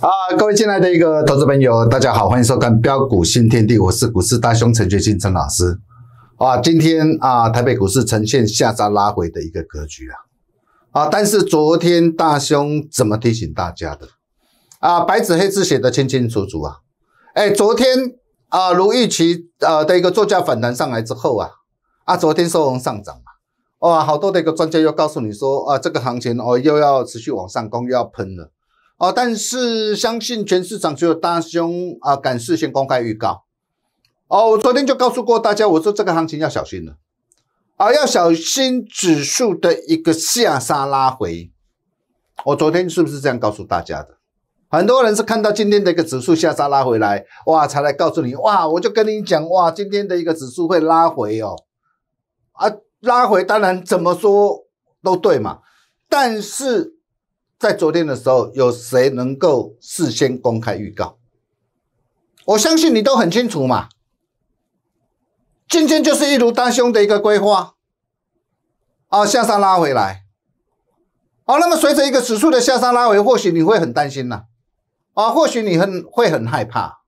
啊，各位进来的一个投资朋友，大家好，欢迎收看《标股新天地》，我是股市大兄陈学新陈老师。啊，今天啊，台北股市呈现下杀拉回的一个格局啊，啊，但是昨天大兄怎么提醒大家的啊？白纸黑字写的清清楚楚啊。哎，昨天啊，如预期啊的一个作价反弹上来之后啊，啊，昨天收红上涨嘛，哇，好多的一个专家又告诉你说啊，这个行情哦又要持续往上攻，又要喷了。哦，但是相信全市场只有大兄啊敢事先公开预告。哦，我昨天就告诉过大家，我说这个行情要小心了，啊，要小心指数的一个下杀拉回。我昨天是不是这样告诉大家的？很多人是看到今天的一个指数下杀拉回来，哇，才来告诉你，哇，我就跟你讲，哇，今天的一个指数会拉回哦，啊，拉回当然怎么说都对嘛，但是。在昨天的时候，有谁能够事先公开预告？我相信你都很清楚嘛。今天就是一如大兄的一个规划，啊，向上拉回来，啊，那么随着一个指数的向上拉回，或许你会很担心呐，啊，或许你很会很害怕，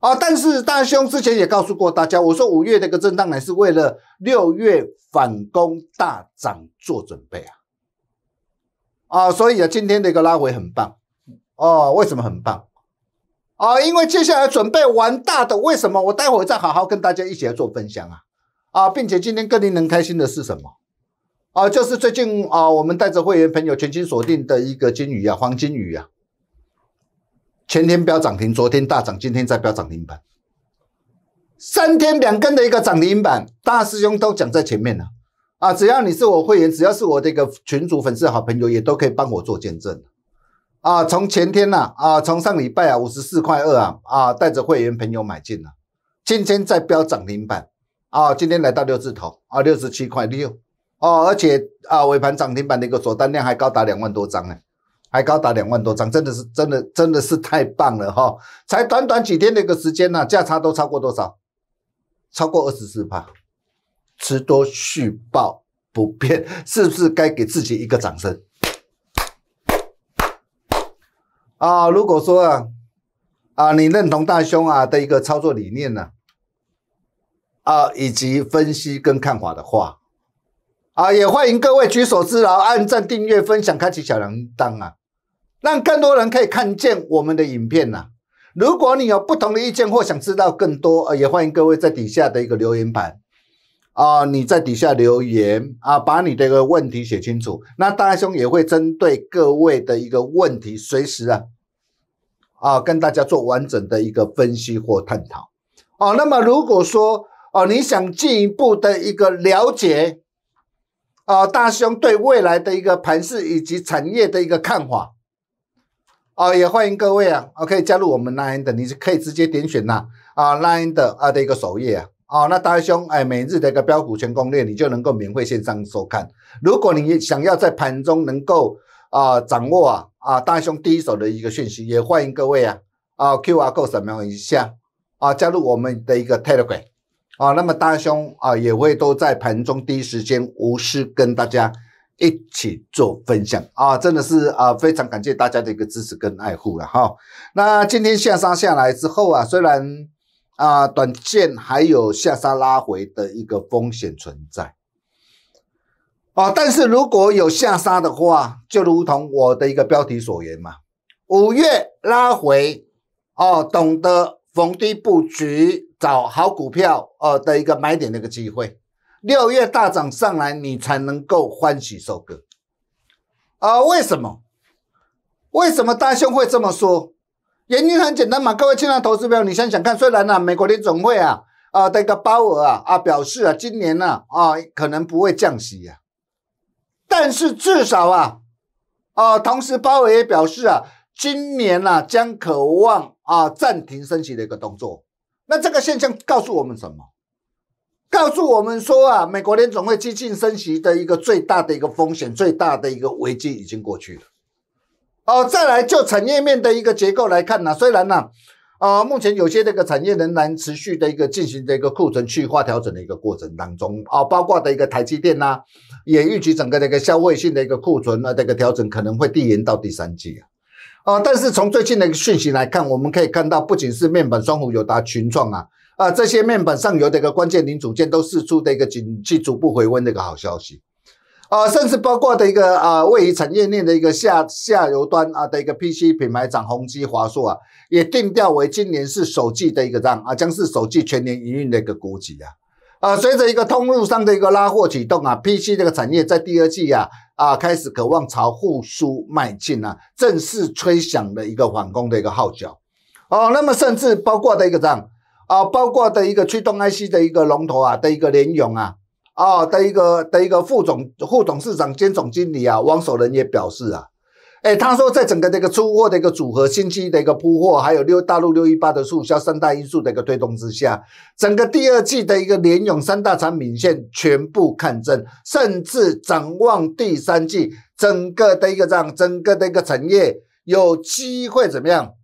啊，但是大兄之前也告诉过大家，我说五月的一个震荡呢，是为了六月反攻大涨做准备啊。啊，所以啊，今天的一个拉回很棒哦。为什么很棒？啊，因为接下来准备玩大的。为什么？我待会再好好跟大家一起来做分享啊啊，并且今天更令人开心的是什么？啊，就是最近啊，我们带着会员朋友全军锁定的一个金鱼啊，黄金鱼啊，前天飙涨停，昨天大涨，今天再飙涨停板，三天两根的一个涨停板，大师兄都讲在前面了。啊，只要你是我会员，只要是我的一个群主、粉丝、好朋友，也都可以帮我做见证。啊，从前天呐，啊，从上礼拜啊，五十四块二啊，啊，带着会员朋友买进了，今天再飙涨停板，啊，今天来到六字头啊，六十七块六哦，而且啊，尾盘涨停板的一个锁单量还高达两万多张呢，还高达两万多张，真的是真的真的是太棒了哈！才短短几天的一个时间呢，价差都超过多少？超过二十四帕。持多续报不变，是不是该给自己一个掌声？啊，如果说啊，啊，你认同大兄啊的一个操作理念呢，啊，以及分析跟看法的话，啊，也欢迎各位举手之劳，按赞、订阅、分享、开启小铃铛啊，让更多人可以看见我们的影片呐。如果你有不同的意见或想知道更多，呃，也欢迎各位在底下的一个留言板。啊，你在底下留言啊，把你的一个问题写清楚。那大兄也会针对各位的一个问题，随时啊，啊，跟大家做完整的一个分析或探讨。哦，那么如果说哦，你想进一步的一个了解，啊，大兄对未来的一个盘势以及产业的一个看法，哦，也欢迎各位啊，OK 加入我们 Nine 的，你是可以直接点选呐，啊，Nine 的啊的一个首页啊。哦，那大兄哎，每日的一个标股全攻略，你就能够免费线上收看。如果你想要在盘中能够啊掌握啊啊大兄第一手的一个讯息，也欢迎各位啊啊 Q R Code 扫描一下啊，加入我们的一个 Telegram 啊。那么大兄啊也会都在盘中第一时间无私跟大家一起做分享啊，真的是啊非常感谢大家的一个支持跟爱护了哈。那今天下杀下来之后啊，虽然。啊，短线还有下杀拉回的一个风险存在，哦，但是如果有下杀的话，就如同我的一个标题所言嘛，五月拉回，哦，懂得逢低布局找好股票，哦的一个买点的一个机会，六月大涨上来，你才能够欢喜收割，啊，为什么？为什么大兄会这么说？原因很简单嘛，各位亲爱的投资朋友，你想想看，虽然呢，美国联总会啊，啊的一个鲍尔啊啊表示啊，今年呢啊可能不会降息啊，但是至少啊，啊同时鲍尔也表示啊，今年呢将渴望啊暂停升息的一个动作。那这个现象告诉我们什么？告诉我们说啊，美国联总会激进升息的一个最大的一个风险、最大的一个危机已经过去了。哦，再来就产业面的一个结构来看呢，虽然呢，呃，目前有些这个产业仍然持续的一个进行的一个库存去化调整的一个过程当中，啊，包括的一个台积电呐，也预计整个的一个消费性的一个库存啊这个调整可能会递延到第三季啊，啊，但是从最近的一个讯息来看，我们可以看到，不仅是面板双虎友达群创啊，啊，这些面板上游的一个关键零组件都释出的一个景气逐步回温的一个好消息。啊，甚至包括的一个啊，位于产业链的一个下下游端啊的一个 PC 品牌长宏基、华硕啊，也定调为今年是首季的一个涨啊，将是首季全年营运的一个估计啊。啊，随着一个通路上的一个拉货启动啊，PC 这个产业在第二季呀啊开始渴望朝复苏迈进啊，正式吹响了一个反攻的一个号角。哦，那么甚至包括的一个样啊，包括的一个驱动 IC 的一个龙头啊的一个联咏啊。啊的一个的一个副总副董事长兼总经理啊，汪守仁也表示啊，哎，他说在整个的一个出货的一个组合、新机的一个铺货，还有六大陆六一八的促销三大因素的一个推动之下，整个第二季的一个联咏三大产品线全部看正，甚至展望第三季整个的一个样，整个的一个产业有机会怎么样？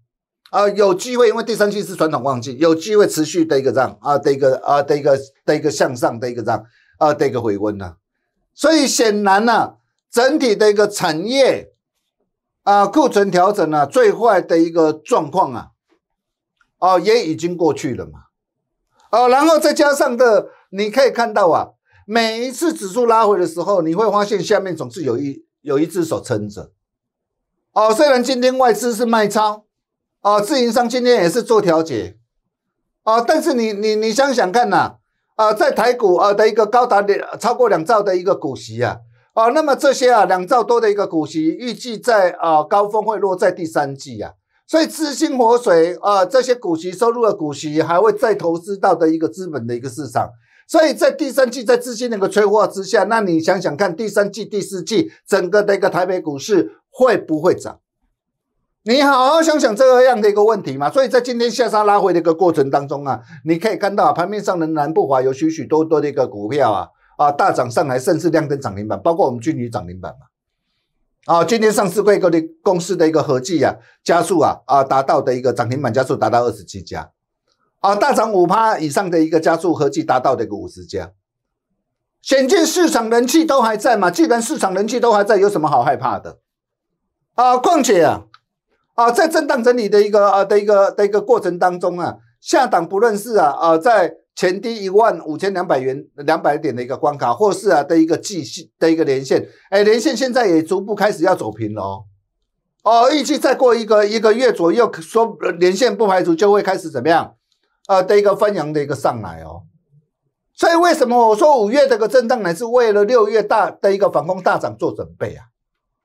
啊，有机会，因为第三季是传统旺季，有机会持续的一个涨啊的一个啊的一个的一个向上的一个涨。啊，这个回温了，所以显然呢，整体的一个产业啊，库存调整啊，最坏的一个状况啊，哦，也已经过去了嘛，哦，然后再加上的，你可以看到啊，每一次指数拉回的时候，你会发现下面总是有一有一只手撑着，哦，虽然今天外资是卖超，哦，自营商今天也是做调节，哦，但是你你你想想看呐。啊，在台股啊的一个高达两超过两兆的一个股息啊，啊，那么这些啊两兆多的一个股息，预计在啊高峰会落在第三季啊，所以资金活水啊，这些股息收入的股息还会再投资到的一个资本的一个市场，所以在第三季在资金的一个催化之下，那你想想看，第三季第四季整个的一个台北股市会不会涨？你好好想想这样的一个问题嘛，所以在今天下杀拉回的一个过程当中啊，你可以看到啊，盘面上仍然不乏有许许多多的一个股票啊啊大涨，上来，甚至亮灯涨停板，包括我们军旅涨停板嘛。啊，今天上市贵高的公司的一个合计啊，加速啊啊达到的一个涨停板加速达到二十七家，啊大涨五趴以上的一个加速合计达到的一个五十家，显见市场人气都还在嘛，既然市场人气都还在，有什么好害怕的啊？况且啊。啊，在震荡整理的一个啊的一个的一个过程当中啊，下档不论是啊啊在前低一万五千两百元两百点的一个关卡，或是啊的一个继续的一个连线，哎，连线现在也逐步开始要走平了哦。哦，预计再过一个一个月左右，说连线不排除就会开始怎么样啊的一个翻阳的一个上来哦。所以为什么我说五月这个震荡呢，是为了六月大的一个反攻大涨做准备啊？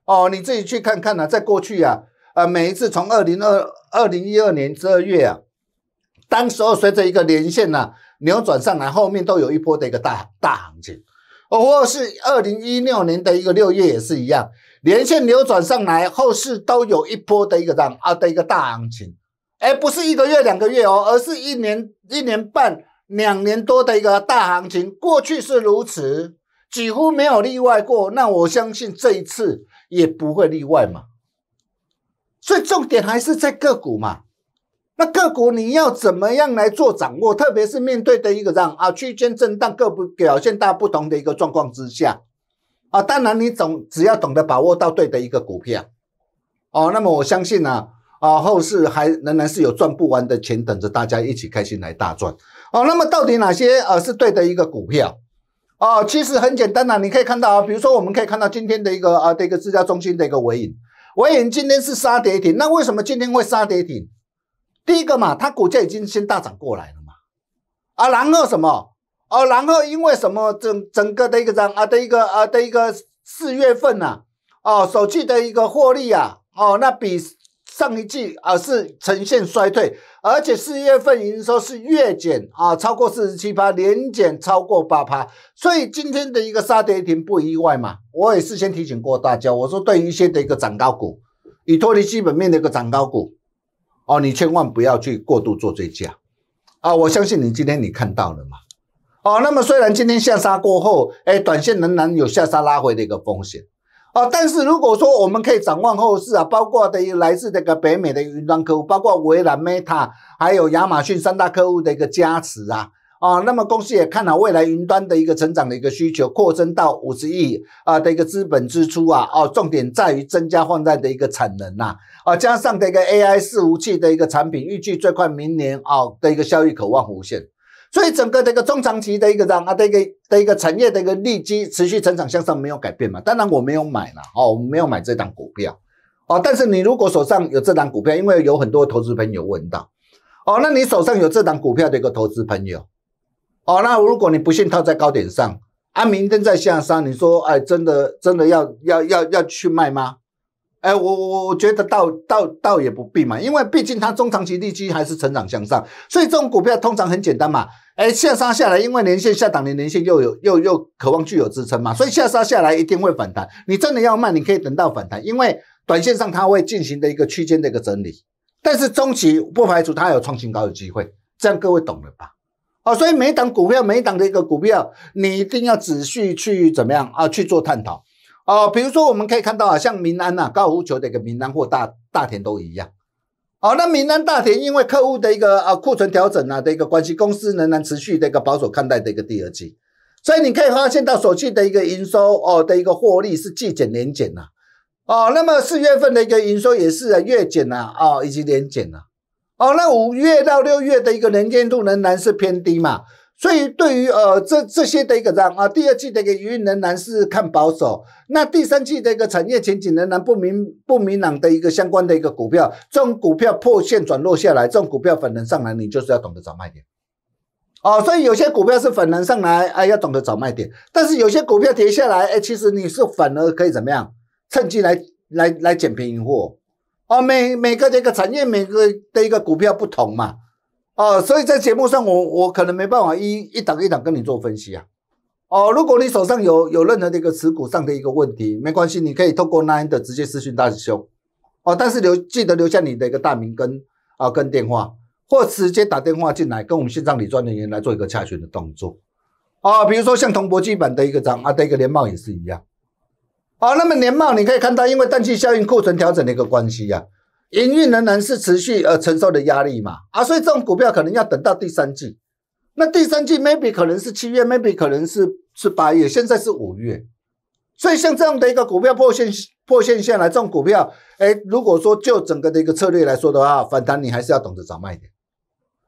哦，你自己去看看呢，在过去啊。啊，每一次从二零二二零一二年十二月啊，当时候随着一个连线呢扭转上来，后面都有一波的一个大大行情，哦，或是二零一六年的一个六月也是一样，连线扭转上来，后市都有一波的一个大的一个大行情，哎，不是一个月两个月哦，而是一年一年半两年多的一个大行情，过去是如此，几乎没有例外过，那我相信这一次也不会例外嘛。最重点还是在个股嘛？那个股你要怎么样来做掌握？特别是面对的一个让啊区间震荡各不表现大不同的一个状况之下，啊，当然你总只要懂得把握到对的一个股票，哦，那么我相信呢，啊，后市还仍然是有赚不完的钱等着大家一起开心来大赚。哦，那么到底哪些呃是对的一个股票？哦，其实很简单了，你可以看到啊，比如说我们可以看到今天的一个啊这个芝加中心的一个尾影。伟影今天是杀跌停，那为什么今天会杀跌停？第一个嘛，它股价已经先大涨过来了嘛，啊，然后什么？哦，然后因为什么？整整个的一个涨啊的一个啊的一个四月份呐，哦，首季的一个获利啊，哦，那比。上一季啊是呈现衰退，而且四月份营收是月减啊，超过四十七趴，年减超过八趴，所以今天的一个杀跌停不意外嘛？我也事先提醒过大家，我说对于一些的一个涨高股，已脱离基本面的一个涨高股，哦，你千万不要去过度做追加啊！我相信你今天你看到了嘛？哦，那么虽然今天下杀过后，哎，短线仍然有下杀拉回的一个风险。啊，但是如果说我们可以展望后市啊，包括的来自这个北美的云端客户，包括微软、Meta，还有亚马逊三大客户的一个加持啊，啊，那么公司也看好未来云端的一个成长的一个需求，扩增到五十亿啊的一个资本支出啊，哦，重点在于增加换代的一个产能呐，啊，加上的一个 AI 伺服器的一个产品，预计最快明年啊的一个效益可望无限。所以整个的一个中长期的一个让它的一个的一个产业的一个利基持续成长向上没有改变嘛？当然我没有买了哦，我没有买这档股票哦。但是你如果手上有这档股票，因为有很多投资朋友问到哦，那你手上有这档股票的一个投资朋友哦，那如果你不幸套在高点上啊，明天再下山，你说哎，真的真的要要要要去卖吗？哎，我我我觉得倒倒倒也不必嘛，因为毕竟它中长期利基还是成长向上，所以这种股票通常很简单嘛。哎，下杀下来，因为年线下档的年线又有又又渴望具有支撑嘛，所以下杀下来一定会反弹。你真的要慢，你可以等到反弹，因为短线上它会进行的一个区间的一个整理，但是中期不排除它有创新高的机会。这样各位懂了吧？哦，所以每一档股票每一档的一个股票，你一定要仔细去怎么样啊去做探讨。哦，比如说我们可以看到啊，像民安呐、高夫球的一个民安或大大田都一样。哦，那民安大田因为客户的一个呃库存调整啊的一个关系，公司仍然持续的一个保守看待的一个第二季。所以你可以发现到首季的一个营收哦的一个获利是季减年减呐。哦，那么四月份的一个营收也是月减呐，哦以及年减呐。哦，那五月到六月的一个能见度仍然是偏低嘛？所以对于呃这这些的一个涨啊，第二季的一个余仍然是看保守，那第三季的一个产业前景仍然不明不明朗的一个相关的一个股票，这种股票破线转弱下来，这种股票反弹上来，你就是要懂得找卖点哦。所以有些股票是反弹上来，哎，要懂得找卖点，但是有些股票跌下来，哎，其实你是反而可以怎么样，趁机来来来捡便宜货哦。每每个这个产业每个的一个股票不同嘛。哦，所以在节目上，我我可能没办法一一档一档跟你做分析啊。哦，如果你手上有有任何的一个持股上的一个问题，没关系，你可以透过 LINE 的直接私讯大师兄。哦，但是留记得留下你的一个大名跟啊跟电话，或直接打电话进来跟我们线上理专人员来做一个洽询的动作。啊，比如说像同博基板的一个涨啊的一个联茂也是一样。啊，那么联茂你可以看到，因为淡季效应库存调整的一个关系呀。营运仍然是持续呃承受的压力嘛啊，所以这种股票可能要等到第三季，那第三季 maybe 可能是七月，maybe 可能是是八月，现在是五月，所以像这样的一个股票破线破线下来，这种股票哎，如果说就整个的一个策略来说的话，反弹你还是要懂得找卖点，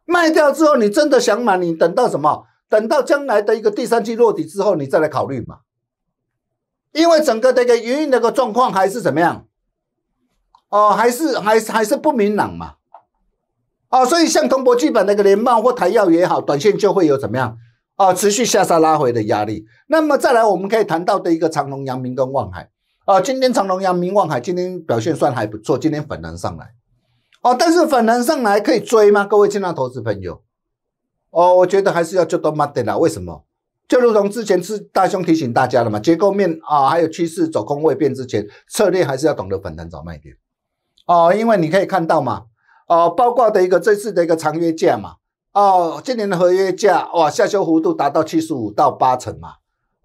卖掉之后你真的想买，你等到什么？等到将来的一个第三季落底之后，你再来考虑嘛，因为整个的一个营运的一个状况还是怎么样？哦，还是还是还是不明朗嘛，哦，所以像同博基本那个连帽或台药也好，短线就会有怎么样啊，持续下杀拉回的压力。那么再来，我们可以谈到的一个长隆、阳明跟望海啊，今天长隆、阳明、望海今天表现算还不错，今天反弹上来哦，但是反弹上来可以追吗？各位，新浪投资朋友，哦，我觉得还是要就多买点啦。为什么？就如同之前是大兄提醒大家了嘛，结构面啊，还有趋势走空位变之前，策略还是要懂得反弹找卖点。哦，因为你可以看到嘛，哦，包括的一个这次的一个长约价嘛，哦，今年的合约价哇，下修幅度达到七十五到八成嘛，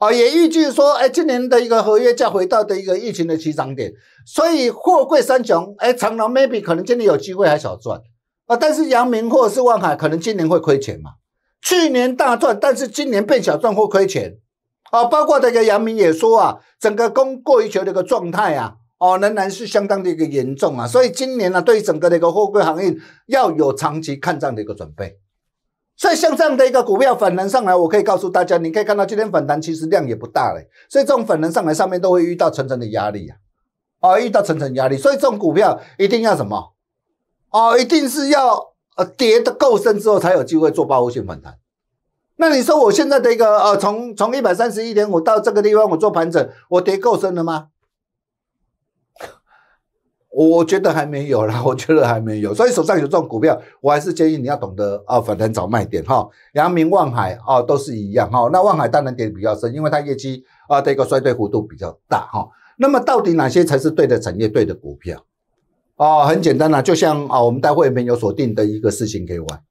哦，也预计说，哎，今年的一个合约价回到的一个疫情的起涨点，所以货柜三雄，哎，长隆 maybe 可能今年有机会还小赚，啊，但是阳明或者是万海，可能今年会亏钱嘛，去年大赚，但是今年变小赚或亏钱，哦，包括这个阳明也说啊，整个供过于求的一个状态啊。哦，仍然是相当的一个严重啊，所以今年呢，对整个的一个货柜行业要有长期看涨的一个准备。所以像这样的一个股票反弹上来，我可以告诉大家，你可以看到今天反弹其实量也不大嘞。所以这种反弹上来上面都会遇到层层的压力啊，哦，遇到层层压力，所以这种股票一定要什么？哦，一定是要呃跌的够深之后才有机会做爆发性反弹。那你说我现在的一个呃，从从一百三十一点五到这个地方，我做盘整，我跌够深了吗？我觉得还没有啦，我觉得还没有，所以手上有这种股票，我还是建议你要懂得啊，反弹找卖点哈。阳明、望海啊，都是一样哈。那望海当然点比较深，因为它业绩啊的一个衰退幅度比较大哈。那么到底哪些才是对的产业、对的股票？哦，很简单呐，就像啊，我们待会没面有锁定的一个事情可以玩。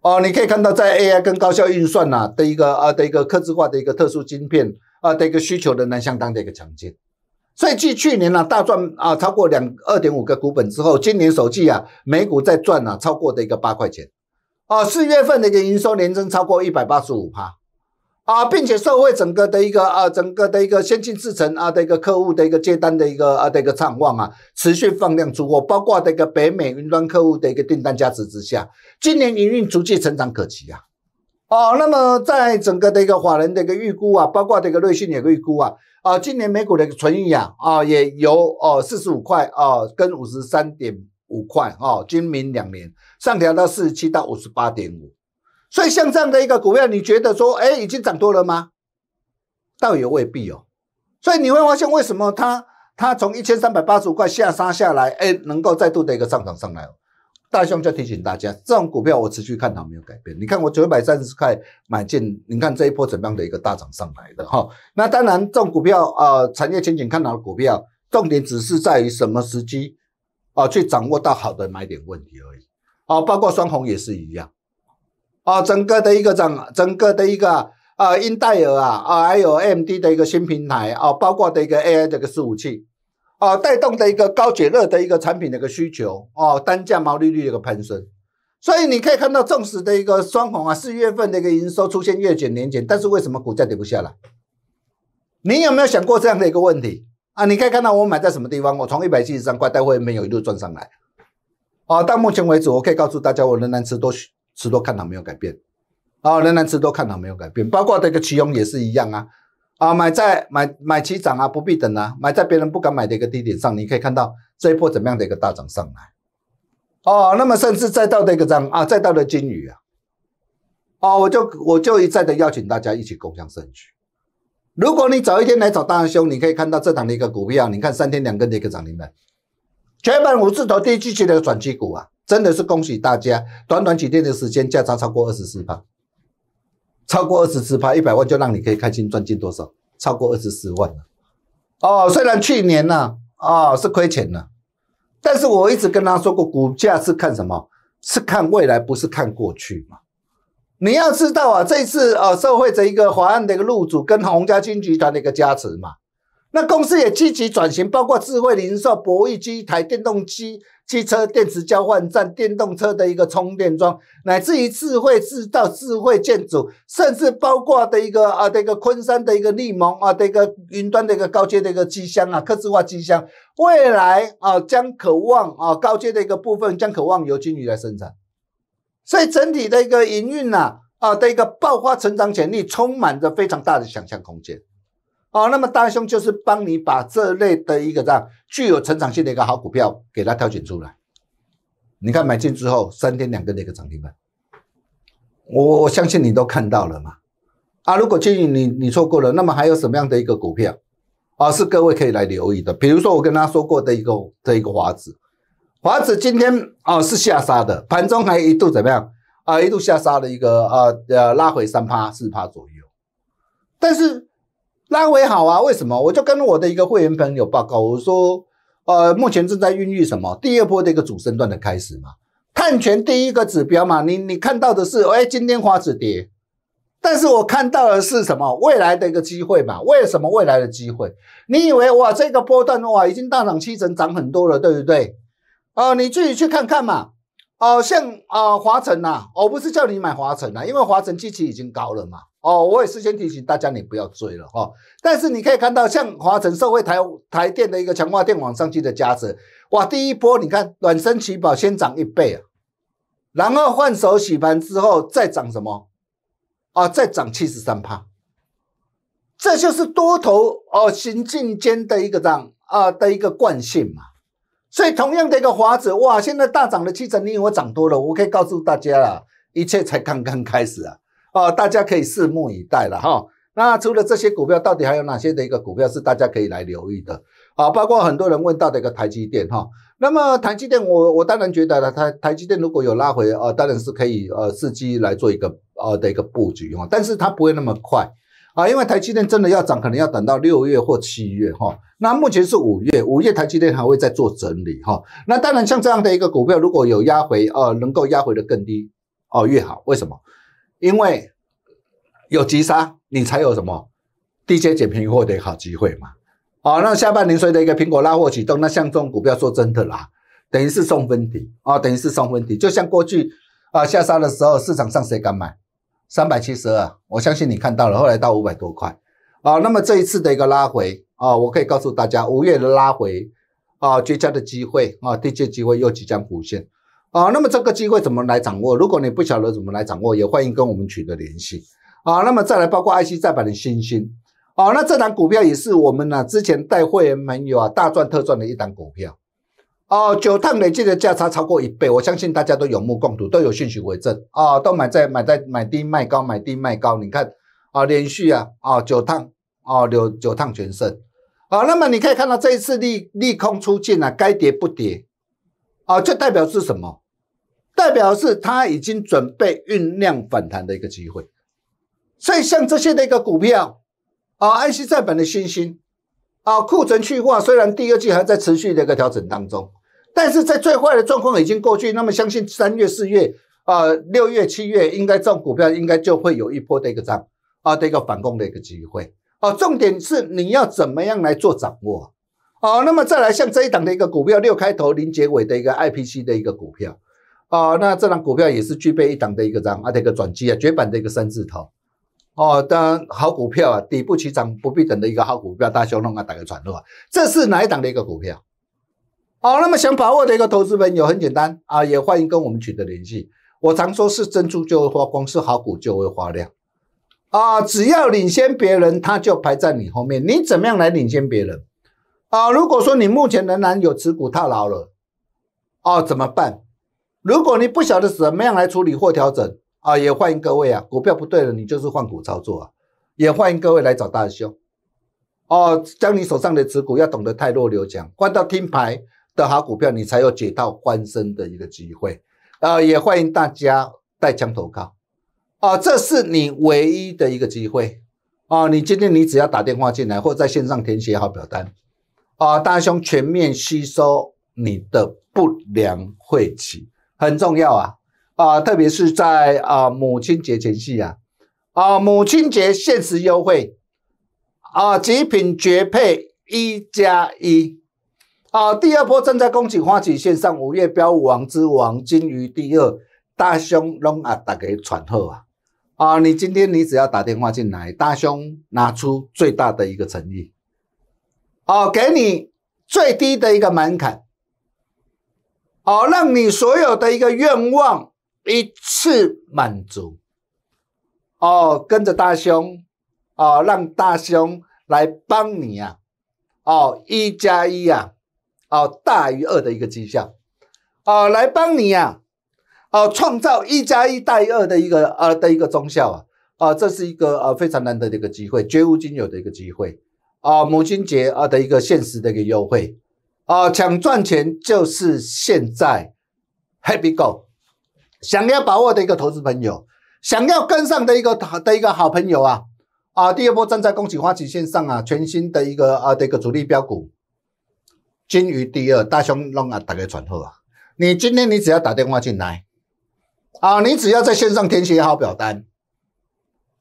哦，你可以看到在 AI 跟高效运算呐的一个啊的一个刻字化的一个特殊晶片啊的一个需求仍然相当的一个强劲。所以继去年呢大赚啊，超过两二点五个股本之后，今年首季啊每股再赚啊超过的一个八块钱，啊四月份的一个营收年增超过一百八十五趴，啊并且社会整个的一个啊整个的一个先进制程啊的一个客户的一个接单的一个啊的一个畅旺啊，持续放量出货，包括这个北美云端客户的一个订单价值之下，今年营运逐季成长可期啊。哦，那么在整个的一个法人的一个预估啊，包括这个瑞信也预估啊，啊，今年美股的一个存益啊，啊，也由哦，四十五块哦，跟五十三点五块哦，今明两年上调到四十七到五十八点五，所以像这样的一个股票，你觉得说，哎，已经涨多了吗？倒也未必哦。所以你会发现为什么它它从一千三百八十五块下杀下来，哎，能够再度的一个上涨上来？大兄就提醒大家，这种股票我持续看好没有改变。你看我九百三十块买进，你看这一波怎么样的一个大涨上来的哈？那当然，这种股票啊，产业前景看好的股票，重点只是在于什么时机啊，去掌握到好的买点问题而已。啊，包括双红也是一样。哦，整个的一个涨，整个的一个呃，英戴尔啊，啊，还有 AMD 的一个新平台啊，包括的一个 AI 的一个服器。啊，带动的一个高解热的一个产品的一个需求，哦，单价毛利率的一个攀升，所以你可以看到，纵使的一个双红啊，四月份的一个营收出现月减年减，但是为什么股价跌不下来？你有没有想过这样的一个问题啊？你可以看到我买在什么地方，我从一百七十三块带货没有一路赚上来，啊，到目前为止，我可以告诉大家，我仍然持多持多看涨没有改变，啊，仍然持多看涨没有改变，包括这个奇龙也是一样啊。啊，买在买买起涨啊，不必等啊，买在别人不敢买的一个低点上，你可以看到这一波怎么样的一个大涨上来。哦，那么甚至再到的一个涨啊，再到的金鱼啊，哦，我就我就一再的邀请大家一起共享胜局。如果你早一天来找大兄，你可以看到这档的一个股票，你看三天两根的一个涨停板，全版五字头第一季的转机股啊，真的是恭喜大家，短短几天的时间价差超过二十四帕。超过二十四拍一百万就让你可以开心赚进多少？超过二十四万了。哦，虽然去年呢，啊是亏钱了，但是我一直跟他说过，股价是看什么？是看未来，不是看过去嘛。你要知道啊，这次啊，社会的一个华安的一个入主，跟洪家军集团的一个加持嘛。那公司也积极转型，包括智慧零售、博易机台、电动机机车、电池交换站、电动车的一个充电桩，乃至于智慧制造、智慧建筑，甚至包括的一个啊的一个昆山的一个立盟啊的一个云端的一个高阶的一个机箱啊，个性化机箱，未来啊将渴望啊高阶的一个部分将渴望由金鱼来生产，所以整体的一个营运啊啊的一个爆发成长潜力，充满着非常大的想象空间。哦，那么大兄就是帮你把这类的一个这样具有成长性的一个好股票给它挑选出来。你看买进之后三天两个的一个涨停板，我我相信你都看到了嘛。啊，如果建议你你错过了，那么还有什么样的一个股票啊是各位可以来留意的？比如说我跟大家说过的一个的一个华子，华子今天啊是下杀的，盘中还一度怎么样啊一度下杀的一个啊呃拉回三趴四趴左右，但是。拉回好啊，为什么？我就跟我的一个会员朋友报告，我说，呃，目前正在孕育什么第二波的一个主升段的开始嘛。探权第一个指标嘛，你你看到的是，哎，今天华子跌，但是我看到的是什么？未来的一个机会嘛。为什么未来的机会？你以为哇，这个波段哇已经大涨七成，涨很多了，对不对？哦，你自己去看看嘛。哦，像啊华晨呐，我不是叫你买华晨啊，因为华晨机期已经高了嘛。哦，我也事先提醒大家，你不要追了哈。但是你可以看到，像华晨、社会、台台电的一个强化电网上去的加持，哇，第一波你看，暖身起跑先涨一倍啊，然后换手洗盘之后再涨什么啊？再涨七十三帕，这就是多头哦行进间的一个涨啊的一个惯性嘛。所以同样的一个华子哇，现在大涨了七成，你以为我涨多了？我可以告诉大家了，一切才刚刚开始啊。啊，大家可以拭目以待了哈。那除了这些股票，到底还有哪些的一个股票是大家可以来留意的？啊，包括很多人问到的一个台积电哈。那么台积电，我我当然觉得了，台台积电如果有拉回啊，当然是可以呃伺机来做一个呃的一个布局啊。但是它不会那么快啊，因为台积电真的要涨，可能要等到六月或七月哈。那目前是五月，五月台积电还会再做整理哈。那当然，像这样的一个股票，如果有压回呃，能够压回的更低哦越好，为什么？因为有急杀，你才有什么低阶减平货的好机会嘛？哦，那下半年随着一个苹果拉货启动，那像这种股票，说真的啦，等于是送分题啊，等于是送分题。就像过去啊下杀的时候，市场上谁敢买？三百七十二，我相信你看到了，后来到五百多块啊。那么这一次的一个拉回啊，我可以告诉大家，五月的拉回啊，绝佳的机会啊，低阶机会又即将浮现。啊，那么这个机会怎么来掌握？如果你不晓得怎么来掌握，也欢迎跟我们取得联系。啊，那么再来包括 IC 再版的星星，啊，那这档股票也是我们呢之前带会员朋友啊大赚特赚的一档股票。哦，九趟累计的价差超过一倍，我相信大家都有目共睹，都有信据为证。啊，都买在买在买低卖高，买低卖高。你看，啊，连续啊，啊九趟，啊九九趟全胜。啊，那么你可以看到这一次利利空出尽啊，该跌不跌。啊，这代表是什么？代表是它已经准备酝酿反弹的一个机会，所以像这些的一个股票，啊，安息站本的新兴，啊，库存去化虽然第二季还在持续的一个调整当中，但是在最坏的状况已经过去，那么相信三月、四月，啊，六月、七月，应该这股票应该就会有一波的一个涨，啊，的一个反攻的一个机会。啊，重点是你要怎么样来做掌握？好，那么再来像这一档的一个股票，六开头零结尾的一个 I P C 的一个股票，啊，那这档股票也是具备一档的一个涨啊的一个转机啊，绝版的一个三字头，哦，当然好股票啊，底部起涨不必等的一个好股票，大熊龙啊打个转落，这是哪一档的一个股票？好，那么想把握的一个投资朋友很简单啊，也欢迎跟我们取得联系。我常说，是珍珠就会发光，是好股就会发亮啊，只要领先别人，他就排在你后面，你怎么样来领先别人？啊，如果说你目前仍然有持股套牢了，哦，怎么办？如果你不晓得怎么样来处理或调整，啊，也欢迎各位啊，股票不对了，你就是换股操作啊，也欢迎各位来找大兄，哦，将你手上的持股要懂得太弱留强，换到听牌的好股票，你才有解套翻身的一个机会。呃，也欢迎大家带枪投靠。哦，这是你唯一的一个机会。哦，你今天你只要打电话进来，或在线上填写好表单。啊，大胸全面吸收你的不良晦气，很重要啊！啊，特别是在啊母亲节前夕啊啊，母亲节限时优惠，啊，极品绝配一加一！啊，第二波正在恭喜花旗线上五月标王之王金鱼第二大胸龙啊，大家喘后啊！啊，你今天你只要打电话进来，大胸拿出最大的一个诚意。哦，给你最低的一个门槛，哦，让你所有的一个愿望一次满足，哦，跟着大兄，哦，让大兄来帮你呀，哦，一加一呀，哦，大于二的一个绩效，哦，来帮你呀，哦，创造一加一大于二的一个呃的一个中效啊，啊，这是一个呃非常难得的一个机会，绝无仅有的一个机会。啊，母亲节啊的一个限时的一个优惠，啊，抢赚钱就是现在，Happy Go，想要把握的一个投资朋友，想要跟上的一个的一个好朋友啊，啊，第二波站在恭喜花旗线上啊，全新的一个啊的一个主力标股，金鱼第二，大熊弄啊，打家传后啊，你今天你只要打电话进来，啊，你只要在线上填写好表单，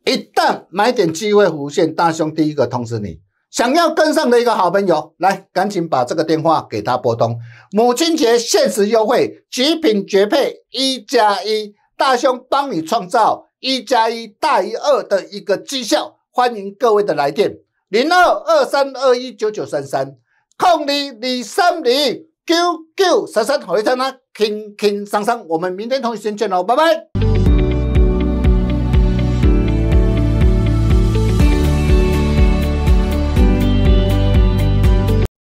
一旦买点机会浮现，大兄第一个通知你。想要跟上的一个好朋友，来，赶紧把这个电话给他拨通。母亲节限时优惠，极品绝配，一加一大胸帮你创造一加一大于二的一个绩效。欢迎各位的来电，零二二三二一九九三三空零你三零九九三三，回头呢，轻轻松松。我们明天同一时间见喽，拜拜。